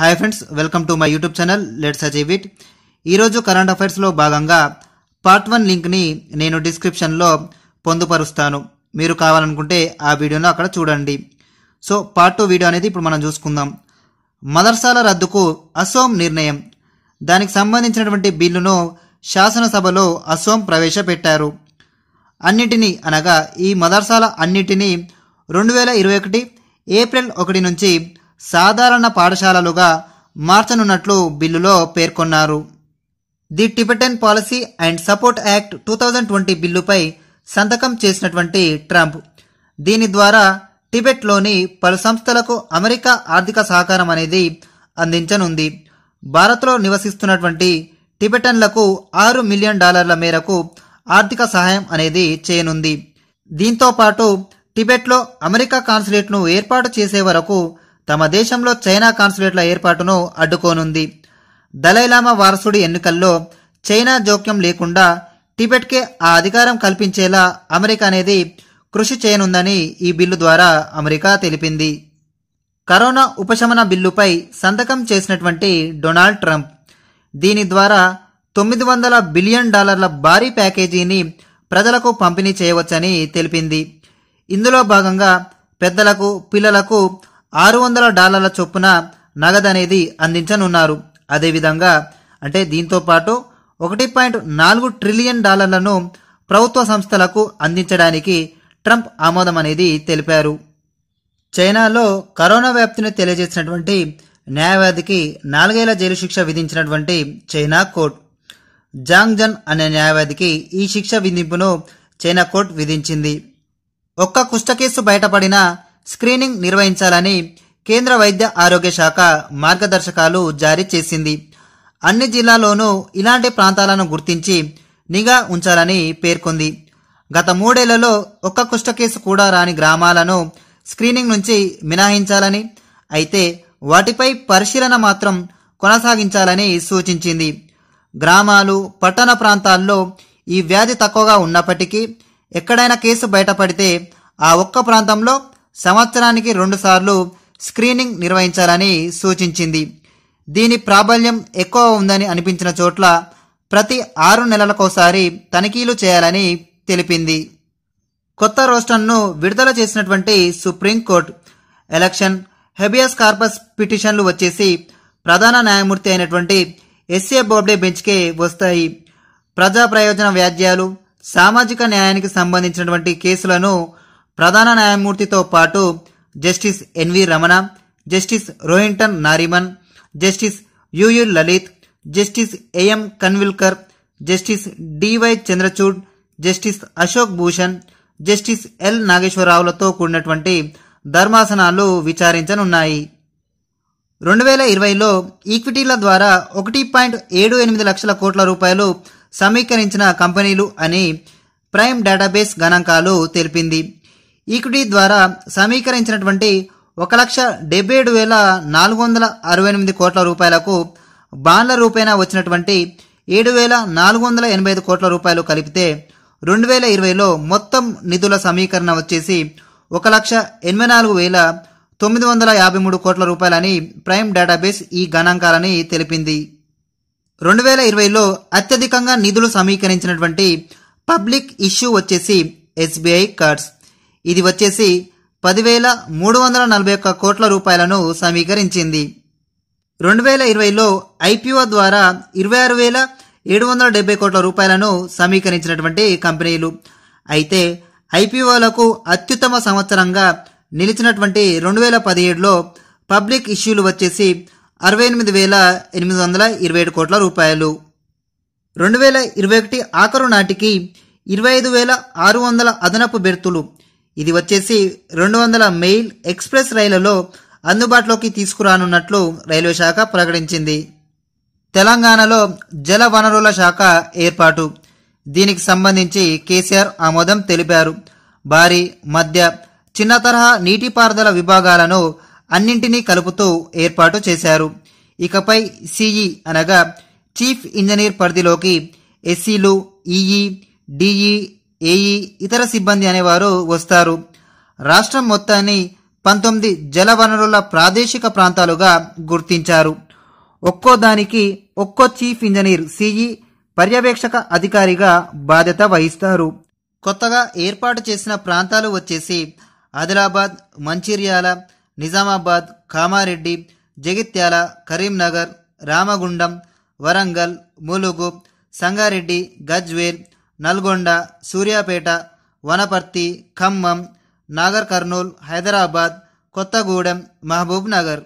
hi friends welcome to my YouTube channel let's achieve it ఈరోజు current అఫైర్స్లో భాగంగా part one లింక్ని నేను డిస్క్రిప్షన్లో పొందుపరుస్తాను మీరు కావాలనుకుంటే ఆ వీడియోను అక్కడ చూడండి సో పార్ట్ టూ వీడియో అనేది ఇప్పుడు మనం చూసుకుందాం మదర్సాల రద్దుకు అసోం నిర్ణయం దానికి సంబంధించినటువంటి బిల్లును శాసనసభలో అసోం ప్రవేశపెట్టారు అన్నిటినీ అనగా ఈ మదర్సాల అన్నిటినీ రెండు వేల ఇరవై ఒకటి ఏప్రిల్ ఒకటి నుంచి సాధారణ పాఠశాలలుగా మార్చనున్నట్లు బిల్లులో పేర్కొన్నారు the Tibetan policy and support act two thousand twenty బిల్లుపై సంతకం చేసినటువంటి ట్రంప్ దీని ద్వారా టిబెట్లోని పలు సంస్థలకు అమెరికా ఆర్థిక సహకారం అనేది అందించనుంది భారత్లో నివసిస్తున్నటువంటి టిబెటన్లకు ఆరు మిలియన్ డాలర్ల మేరకు ఆర్థిక సహాయం అనేది చేయనుంది దీంతో పాటు టిబెట్లో అమెరికా కాన్సులేట్ను ఏర్పాటు చేసే వరకు తమ దేశంలో చైనా కాన్సులేట్ల ఏర్పాటును అడ్డుకోనుంది దలైలామా వారసుడి ఎన్నికల్లో చైనా జోక్యం లేకుండా టిబెట్కే ఆ అధికారం కల్పించేలా అమెరికా అనేది కృషి చేయనుందని ఈ బిల్లు ద్వారా అమెరికా తెలిపింది కరోనా ఉపశమన బిల్లుపై సంతకం చేసినటువంటి డొనాల్డ్ ట్రంప్ దీని ద్వారా తొమ్మిది వందల బిలియన్ డాలర్ల భారీ ప్యాకేజీని ప్రజలకు పంపిణీ చేయవచ్చని తెలిపింది ఇందులో భాగంగా పెద్దలకు పిల్లలకు ఆరు వందల డాలర్ల చొప్పున నగదు అనేది అందించనున్నారు అదేవిధంగా అంటే దీంతో పాటు ఒకటి పాయింట్ నాలుగు ట్రిలియన్ డాలర్లను ప్రభుత్వ సంస్థలకు అందించడానికి ట్రంప్ ఆమోదం అనేది తెలిపారు చైనాలో కరోనా వ్యాప్తిని తెలియజేసినటువంటి న్యాయవాదికి నాలుగేళ్ల జైలు శిక్ష విధించినటువంటి చైనా కోర్టు జాంగ్ జన్ అనే న్యాయవాదికి ఈ శిక్ష విధింపును చైనా కోర్టు విధించింది ఒక్క కుష్ట కేసు బయటపడిన స్క్రీనింగ్ నిర్వహించాలని కేంద్ర వైద్య ఆరోగ్య శాఖ మార్గదర్శకాలు జారీ చేసింది అన్ని జిల్లాల్లోనూ ఇలాంటి ప్రాంతాలను గుర్తించి నిఘా ఉంచాలని పేర్కొంది గత మూడేళ్లలో ఒక్క కుష్ట కేసు కూడా రాని గ్రామాలను స్క్రీనింగ్ నుంచి మినహాయించాలని అయితే వాటిపై పరిశీలన మాత్రం కొనసాగించాలని సూచించింది గ్రామాలు పట్టణ ప్రాంతాల్లో ఈ వ్యాధి తక్కువగా ఉన్నప్పటికీ ఎక్కడైనా కేసు బయటపడితే ఆ ఒక్క ప్రాంతంలో సంవత్సరానికి రెండుసార్లు స్క్రీనింగ్ నిర్వహించాలని సూచించింది దీని ప్రాబల్యం ఎక్కువ ఉందని అనిపించిన చోట్ల ప్రతి ఆరు నెలలకోసారి తనిఖీలు చేయాలని తెలిపింది కొత్త రోస్టర్ను విడుదల చేసినటువంటి సుప్రీంకోర్టు ఎలక్షన్ హెబియస్ కార్పస్ పిటిషన్లు వచ్చేసి ప్రధాన న్యాయమూర్తి అయినటువంటి ఎస్ఏ బోబ్డే బెంచ్కే వస్తాయి ప్రజా ప్రయోజన వ్యాజ్యాలు సామాజిక న్యాయానికి సంబంధించినటువంటి కేసులను ప్రధాన న్యాయమూర్తితో పాటు justice N V Ramana justice Rohinton Nariman justice U U Lalit justice A M Khanwilkar justice D Y Chandrachud justice Ashok Bhushan justice L నాగేశ్వరరావులతో కూడినటువంటి ధర్మాసనాలు విచారించనున్నాయి రెండు వేల ఇరవైలో ఈక్విటీల ద్వారా ఒకటి పాయింట్ ఏడు ఎనిమిది లక్షల కోట్ల రూపాయలు సమీకరించిన కంపెనీలు అని ప్రైమ్ డేటాబేస్ గణాంకాలు తెలిపింది ఈక్విటీ ద్వారా సమీకరించినటువంటి ఒక లక్ష డెబ్బై ఏడు వేల నాలుగు వందల అరవై ఎనిమిది కోట్ల రూపాయలకు బాండ్ల రూపేణా వచ్చినటువంటి ఏడు వేల నాలుగు వందల ఎనభై ఐదు కోట్ల రూపాయలు కలిపితే రెండు వేల ఇరవైలో మొత్తం నిధుల సమీకరణ వచ్చేసి ఒక లక్ష ఎనభై నాలుగు వేల తొమ్మిది వందల యాభై మూడు కోట్ల రూపాయలని ప్రైమ్ డేటాబేస్ ఈ గణాంకాలని తెలిపింది రెండు వేల ఇరవైలో అత్యధికంగా నిధులు సమీకరించినటువంటి పబ్లిక్ ఇష్యూ వచ్చేసి ఎస్బీఐ కార్డ్స్ ఇది వచ్చేసి పదివేల మూడు వందల నలభై ఒక్క కోట్ల రూపాయలను సమీకరించింది రెండు వేల ఇరవైలో ఐపీఓ ద్వారా ఇరవై ఆరు వేల ఏడు వందల డెబ్బై కోట్ల రూపాయలను సమీకరించినటువంటి కంపెనీలు అయితే ఐపీఓలకు అత్యుత్తమ సంవత్సరంగా నిలిచినటువంటి రెండు వేల పదిహేడులో పబ్లిక్ ఇష్యూలు వచ్చేసి అరవై ఎనిమిది వేల ఎనిమిది వందల ఇరవై ఏడు కోట్ల రూపాయలు రెండు వేల ఇరవై ఒకటి ఆఖరు నాటికి ఇరవై ఐదు వేల ఆరు వందల అదనపు బెర్తులు ఇది వచ్చేసి రెండు వందల మెయిల్ ఎక్స్ప్రెస్ రైళ్లలో అందుబాటులోకి తీసుకురానున్నట్లు రైల్వే శాఖ ప్రకటించింది తెలంగాణలో జల వనరుల శాఖ ఏర్పాటు దీనికి సంబంధించి కేసీఆర్ ఆమోదం తెలిపారు భారీ మధ్య చిన్న తరహా నీటిపారుదల విభాగాలను అన్నింటినీ కలుపుతూ ఏర్పాటు చేశారు ఇకపై సిఈ అనగా చీఫ్ ఇంజనీర్ పరిధిలోకి ఎస్సీలు ఈఈ డిఈ ఏఈ ఇతర సిబ్బంది అనేవారు వస్తారు రాష్ట్రం మొత్తాన్ని పంతొమ్మిది జలవనరుల ప్రాదేశిక ప్రాంతాలుగా గుర్తించారు ఒక్కో దానికి ఒక్కో చీఫ్ ఇంజనీర్ సిఈ పర్యవేక్షక అధికారిగా బాధ్యత వహిస్తారు కొత్తగా ఏర్పాటు చేసిన ప్రాంతాలు వచ్చేసి ఆదిలాబాద్ మంచిర్యాల నిజామాబాద్ కామారెడ్డి జగిత్యాల కరీంనగర్ రామగుండం వరంగల్ ములుగు సంగారెడ్డి గజ్వేల్ నల్గొండ సూర్యాపేట వనపర్తి ఖమ్మం నాగర్ కర్నూల్ హైదరాబాద్ కొత్తగూడెం మహబూబ్ నగర్